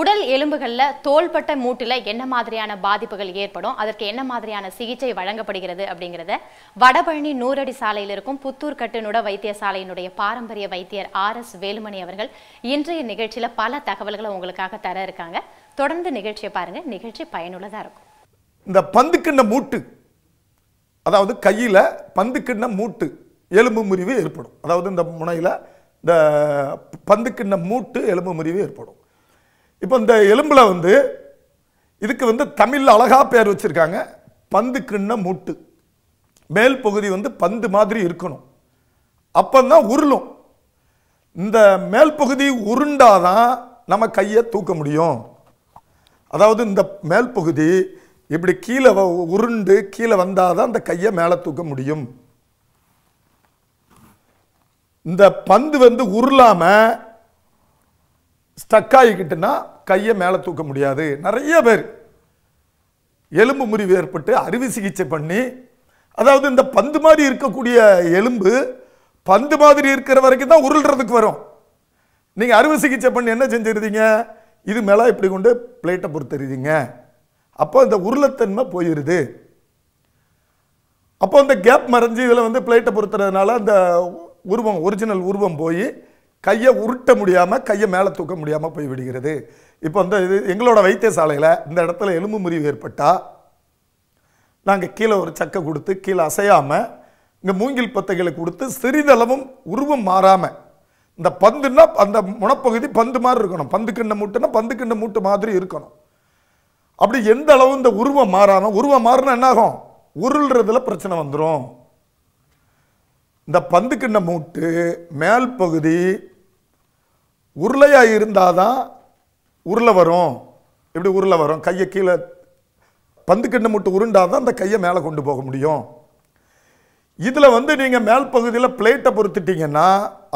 உடல் எலும்புகளில் தோள்பட்ட மூட்டில் என்ன மாதிரியான பாதிப்புகள் ஏற்படும் அதற்கு என்ன மாதிரியான சிகிச்சை வழங்கப்படுகிறது அப்படிங்கிறத வடபழனி நூறடி சாலையில் இருக்கும் புத்தூர் கட்டுநுட வைத்தியசாலையினுடைய பாரம்பரிய வைத்தியர் ஆர் எஸ் வேலுமணி அவர்கள் இன்றைய நிகழ்ச்சியில் பல தகவல்களை உங்களுக்காக தர இருக்காங்க தொடர்ந்து நிகழ்ச்சியை பாருங்க நிகழ்ச்சி பயனுள்ளதாக இருக்கும் இந்த கிண்ண மூட்டு அதாவது கையில் கிண்ண மூட்டு எலும்பு முறிவு ஏற்படும் அதாவது இந்த முனையில் இந்த கிண்ண மூட்டு எலும்பு முறிவு ஏற்படும் இப்போ இந்த எலும்பில் வந்து இதுக்கு வந்து தமிழில் அழகாக பேர் வச்சுருக்காங்க பந்து கிண்ண மூட்டு மேல் பகுதி வந்து பந்து மாதிரி இருக்கணும் அப்போ தான் உருளும் இந்த மேல் பகுதி உருண்டாதான் நம்ம கையை தூக்க முடியும் அதாவது இந்த மேல் பகுதி இப்படி கீழே உருண்டு கீழே வந்தால் தான் அந்த கையை மேலே தூக்க முடியும் இந்த பந்து வந்து உருளாமல் ஸ்டக் ஆகிக்கிட்டுன்னா கையை மேலே தூக்க முடியாது நிறைய பேர் எலும்பு முறிவு ஏற்பட்டு அறுவை சிகிச்சை பண்ணி அதாவது இந்த பந்து மாதிரி இருக்கக்கூடிய எலும்பு பந்து மாதிரி இருக்கிற வரைக்கும் தான் உருள்றதுக்கு வரும் நீங்கள் அறுவை சிகிச்சை பண்ணி என்ன செஞ்சிருந்தீங்க இது மேலே இப்படி கொண்டு பிளேட்டை பொறுத்துறீங்க அப்போ இந்த உருளத்தன்மை போயிடுது அப்போ அந்த கேப் மறைஞ்சு இதில் வந்து பிளேட்டை பொறுத்துறதுனால அந்த உருவம் ஒரிஜினல் உருவம் போய் கையை உருட்ட முடியாமல் கையை மேலே தூக்க முடியாமல் போய் விடுகிறது இப்போ இந்த இது எங்களோட வைத்தியசாலையில் இந்த இடத்துல எலும்பு முறிவு ஏற்பட்டால் நாங்கள் கீழே ஒரு சக்கை கொடுத்து கீழே அசையாமல் இங்கே மூங்கில் பத்தைகளை கொடுத்து சிறிதளவும் உருவம் மாறாமல் இந்த பந்துன்னா அந்த முனப்பகுதி பந்து மாதிரி இருக்கணும் பந்து கிண்ண மூட்டுன்னா பந்து கிண்ண மூட்டு மாதிரி இருக்கணும் அப்படி எந்த அளவு இந்த உருவம் மாறாமல் உருவம் மாறினா என்னாகும் உருள்றதில் பிரச்சனை வந்துடும் இந்த பந்து கிண்ண மூட்டு மேல் பகுதி உருளையாக இருந்தால் தான் உருளை வரும் எப்படி உருளை வரும் கையை கீழே பந்து கண்டு மட்டும் உருண்டா தான் அந்த கையை மேலே கொண்டு போக முடியும் இதில் வந்து நீங்கள் மேல் பகுதியில் பிளேட்டை பொறுத்துட்டிங்கன்னா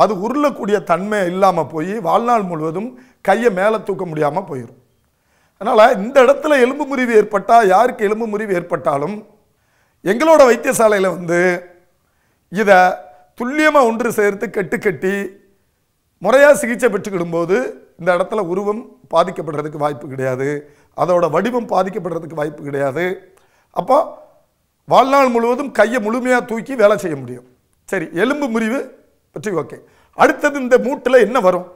அது உருளக்கூடிய தன்மை இல்லாமல் போய் வாழ்நாள் முழுவதும் கையை மேலே தூக்க முடியாமல் போயிடும் அதனால் இந்த இடத்துல எலும்பு முறிவு ஏற்பட்டால் யாருக்கு எலும்பு முறிவு ஏற்பட்டாலும் எங்களோட வைத்தியசாலையில் வந்து இதை துல்லியமாக ஒன்று சேர்த்து கட்டு கட்டி முறையாக சிகிச்சை பெற்றுக்கிடும்போது இந்த இடத்துல உருவம் பாதிக்கப்படுறதுக்கு வாய்ப்பு கிடையாது அதோட வடிவம் பாதிக்கப்படுறதுக்கு வாய்ப்பு கிடையாது அப்போ வாழ்நாள் முழுவதும் கையை முழுமையாக தூக்கி வேலை செய்ய முடியும் சரி எலும்பு முறிவு பற்றி ஓகே அடுத்தது இந்த மூட்டில் என்ன வரும்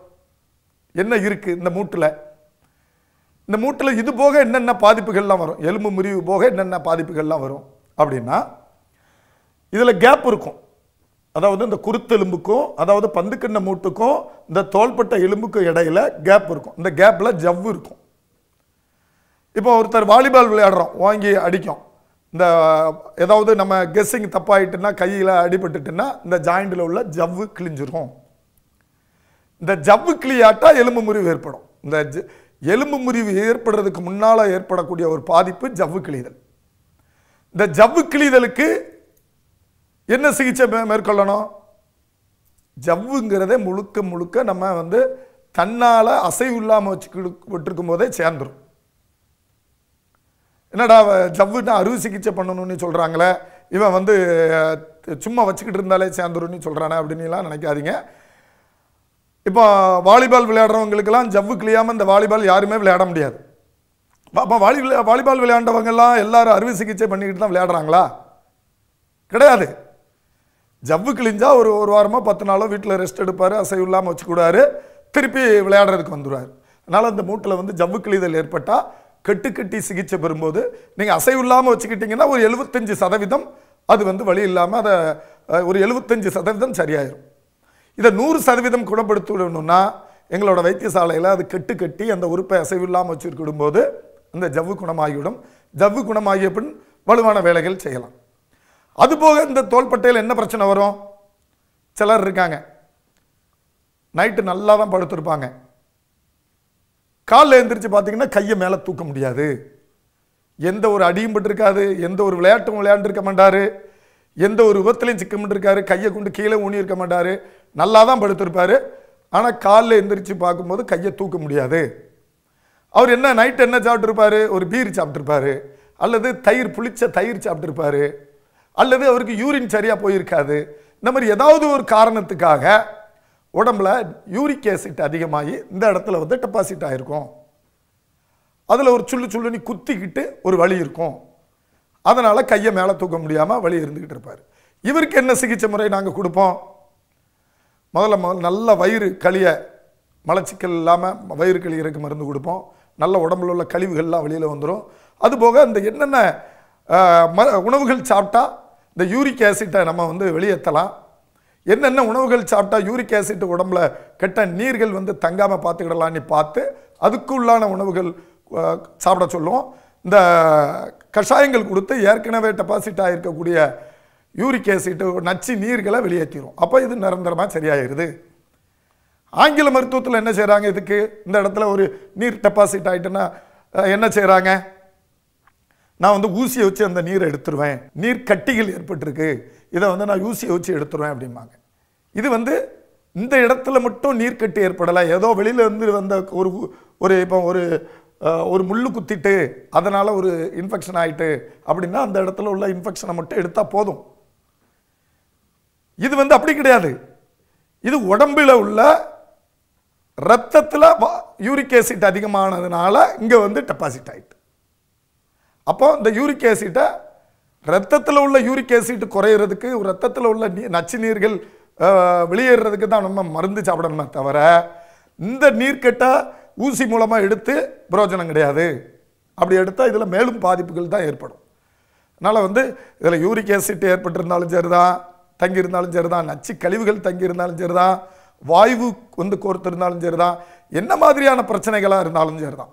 என்ன இருக்குது இந்த மூட்டில் இந்த மூட்டில் இது போக என்னென்ன பாதிப்புகள்லாம் வரும் எலும்பு முறிவு போக என்னென்ன பாதிப்புகள்லாம் வரும் அப்படின்னா இதில் கேப் இருக்கும் அதாவது இந்த குருத்து எலும்புக்கும் அதாவது பந்துக்கண்ண மூட்டுக்கும் இந்த தோள்பட்ட எலும்புக்கும் இடையில கேப் இருக்கும் இந்த கேப்பில் ஜவ்வு இருக்கும் இப்போ ஒருத்தர் வாலிபால் விளையாடுறோம் வாங்கி அடிக்கும் இந்த ஏதாவது நம்ம கெஸ்ஸிங் தப்பாயிட்டுன்னா கையில் அடிபட்டுட்டுன்னா இந்த ஜாயிண்டில் உள்ள ஜவ்வு கிழிஞ்சிரும் இந்த ஜவ்வு கிளியாட்டா எலும்பு முறிவு ஏற்படும் இந்த எலும்பு முறிவு ஏற்படுறதுக்கு முன்னால் ஏற்படக்கூடிய ஒரு பாதிப்பு ஜவ்வு கிழிதல் இந்த ஜவ்வு கிழிதலுக்கு என்ன சிகிச்சை மே மேற்கொள்ளணும் ஜவ்வுங்கிறதே முழுக்க முழுக்க நம்ம வந்து தன்னால் அசைவு இல்லாமல் வச்சு விட்டுருக்கும் போதே சேர்ந்துடும் என்னடா ஜவ்வுன்னா அறுவை சிகிச்சை பண்ணணும்னு சொல்கிறாங்களே இவன் வந்து சும்மா வச்சுக்கிட்டு இருந்தாலே சேர்ந்துடும் சொல்கிறானே அப்படின்னுலாம் நினைக்காதீங்க இப்போ வாலிபால் விளையாடுறவங்களுக்கெல்லாம் ஜவ்வு கிளியாமல் இந்த வாலிபால் யாருமே விளையாட முடியாது அப்போ வாலி வாலிபால் விளையாண்டவங்கெல்லாம் எல்லாரும் அறுவை சிகிச்சை பண்ணிக்கிட்டு தான் விளையாடுறாங்களா கிடையாது ஜவ்வு கிழிஞ்சால் ஒரு ஒரு வாரமாக பத்து நாளோ வீட்டில் ரெஸ்ட் எடுப்பார் அசைவு இல்லாமல் வச்சுக்கூடாரு திருப்பி விளையாடுறதுக்கு வந்துடுவார் அதனால் அந்த மூட்டில் வந்து ஜவ்வு கிழிதல் ஏற்பட்டால் கெட்டு கட்டி சிகிச்சை பெறும்போது நீங்கள் அசைவு இல்லாமல் வச்சுக்கிட்டிங்கன்னா ஒரு எழுபத்தஞ்சு சதவீதம் அது வந்து வழி இல்லாமல் அதை ஒரு எழுபத்தஞ்சு சதவீதம் சரியாயிடும் இதை நூறு சதவீதம் குணப்படுத்தணும்னா எங்களோட வைத்தியசாலையில் அது கெட்டு கட்டி அந்த உறுப்பை அசைவு இல்லாமல் வச்சுருக்கிடும்போது அந்த ஜவ்வு குணமாகிவிடும் ஜவ்வு குணமாகிய பின் வலுவான வேலைகள் செய்யலாம் அதுபோக இந்த தோள்பட்டையில் என்ன பிரச்சனை வரும் சிலர் இருக்காங்க நைட்டு நல்லா தான் படுத்துருப்பாங்க காலில் எழுந்திரிச்சு பார்த்தீங்கன்னா கையை மேலே தூக்க முடியாது எந்த ஒரு அடியும் பட்டிருக்காது எந்த ஒரு விளையாட்டும் விளையாண்டுருக்க மாட்டார் எந்த ஒரு விபத்துலையும் சிக்க மாட்டிருக்காரு கையை கொண்டு கீழே ஊனியிருக்க மாட்டார் நல்லா தான் படுத்திருப்பார் ஆனால் காலில் எந்திரிச்சு பார்க்கும்போது கையை தூக்க முடியாது அவர் என்ன நைட்டு என்ன சாப்பிட்ருப்பாரு ஒரு பீர் சாப்பிட்ருப்பாரு அல்லது தயிர் புளிச்ச தயிர் சாப்பிட்ருப்பாரு அல்லது அவருக்கு யூரின் சரியாக போயிருக்காது இந்த மாதிரி ஏதாவது ஒரு காரணத்துக்காக உடம்புல யூரிக் ஆசிட் அதிகமாகி இந்த இடத்துல வந்து டெபாசிட் ஆகிருக்கும் அதில் ஒரு சுள்ளு சுள்ளுனி குத்திக்கிட்டு ஒரு வழி இருக்கும் அதனால் கையை மேலே தூக்க முடியாமல் வழி இருந்துக்கிட்டு இருப்பார் இவருக்கு என்ன சிகிச்சை முறை நாங்கள் கொடுப்போம் முதல்ல முதல்ல நல்ல வயிறு களிய மலச்சிக்கல் இல்லாமல் வயிறு களியருக்கு மருந்து கொடுப்போம் நல்ல உடம்புல உள்ள கழிவுகள்லாம் வெளியில் வந்துடும் அதுபோக அந்த என்னென்ன ம உணவுகள் சாப்பிட்டா இந்த யூரிக் ஆசிட்டை நம்ம வந்து வெளியேற்றலாம் என்னென்ன உணவுகள் சாப்பிட்டா யூரிக் ஆசிட் உடம்புல கெட்ட நீர்கள் வந்து தங்காமல் பார்த்துக்கிடலான்னு பார்த்து அதுக்கு உள்ளான உணவுகள் சாப்பிட சொல்லுவோம் இந்த கஷாயங்கள் கொடுத்து ஏற்கனவே டெபாசிட் ஆகிருக்கக்கூடிய யூரிக் ஆசிட் நச்சு நீர்களை வெளியேற்றிடும் அப்போ இது நிரந்தரமாக சரியாயிருது ஆங்கில மருத்துவத்தில் என்ன செய்கிறாங்க இதுக்கு இந்த இடத்துல ஒரு நீர் டெபாசிட் ஆகிட்டுன்னா என்ன செய்கிறாங்க நான் வந்து ஊசியை வச்சு அந்த நீரை எடுத்துருவேன் நீர் கட்டிகள் ஏற்பட்டிருக்கு இதை வந்து நான் ஊசியை வச்சு எடுத்துருவேன் அப்படிம்பாங்க இது வந்து இந்த இடத்துல மட்டும் கட்டி ஏற்படலை ஏதோ வெளியிலேருந்து வந்த ஒரு ஒரு இப்போ ஒரு ஒரு முள்ளு குத்திட்டு அதனால் ஒரு இன்ஃபெக்ஷன் ஆகிட்டு அப்படின்னா அந்த இடத்துல உள்ள இன்ஃபெக்ஷனை மட்டும் எடுத்தால் போதும் இது வந்து அப்படி கிடையாது இது உடம்பில் உள்ள ரத்தத்தில் யூரிக் ஆசிட் அதிகமானதுனால இங்கே வந்து டெபாசிட் ஆகிட்டு அப்போ இந்த யூரிக் ஆசிட்டை ரத்தத்தில் உள்ள யூரிக் ஆசிட் குறையிறதுக்கு ரத்தத்தில் உள்ள நீ நச்சு நீர்கள் வெளியேறதுக்கு தான் நம்ம மருந்து சாப்பிடணுமே தவிர இந்த நீர்க்கட்டை ஊசி மூலமாக எடுத்து பிரயோஜனம் கிடையாது அப்படி எடுத்தால் இதில் மேலும் பாதிப்புகள் தான் ஏற்படும் அதனால் வந்து இதில் யூரிக் ஆசிட் ஏற்பட்டிருந்தாலும் சரி தான் தங்கியிருந்தாலும் சரி தான் நச்சு கழிவுகள் தங்கியிருந்தாலும் சரி தான் வாய்வு வந்து கோர்த்திருந்தாலும் சரி தான் என்ன மாதிரியான பிரச்சனைகளாக இருந்தாலும் சரி தான்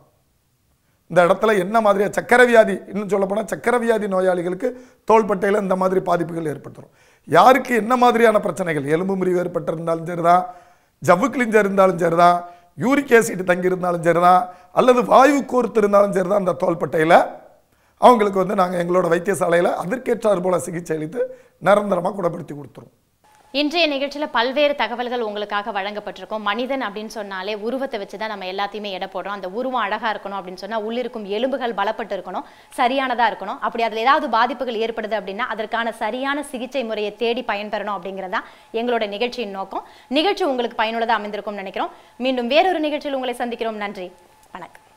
இந்த இடத்துல என்ன மாதிரியாக சக்கரை வியாதி இன்னும் சொல்லப்போனால் சக்கரை வியாதி நோயாளிகளுக்கு தோள்பட்டையில் இந்த மாதிரி பாதிப்புகள் ஏற்பட்டுரும் யாருக்கு என்ன மாதிரியான பிரச்சனைகள் எலும்பு முறிவு ஏற்பட்டிருந்தாலும் சரி தான் ஜவ்வு கிழிஞ்சு இருந்தாலும் சரி தான் யூரிக் ஆசிட் தங்கியிருந்தாலும் சரி தான் அல்லது வாயு கோர்த்து இருந்தாலும் சரி தான் அந்த தோள்பட்டையில் அவங்களுக்கு வந்து நாங்கள் எங்களோட வைத்தியசாலையில் அதற்கேற்றார் போல் சிகிச்சை அளித்து நிரந்தரமாக குணப்படுத்தி கொடுத்துருவோம் இன்றைய நிகழ்ச்சியில் பல்வேறு தகவல்கள் உங்களுக்காக வழங்கப்பட்டிருக்கும் மனிதன் அப்படின்னு சொன்னாலே உருவத்தை வச்சு தான் நம்ம எல்லாத்தையுமே எடை போடுறோம் அந்த உருவம் அழகாக இருக்கணும் அப்படின்னு சொன்னால் உள்ளிருக்கும் எலும்புகள் பலப்பட்டு இருக்கணும் சரியானதாக இருக்கணும் அப்படி அதில் ஏதாவது பாதிப்புகள் ஏற்படுது அப்படின்னா அதற்கான சரியான சிகிச்சை முறையை தேடி பயன்பெறணும் அப்படிங்கிறது தான் எங்களோட நிகழ்ச்சியின் நோக்கம் நிகழ்ச்சி உங்களுக்கு பயனுள்ளதாக அமைந்திருக்கும்னு நினைக்கிறோம் மீண்டும் வேறொரு நிகழ்ச்சியில் உங்களை சந்திக்கிறோம் நன்றி வணக்கம்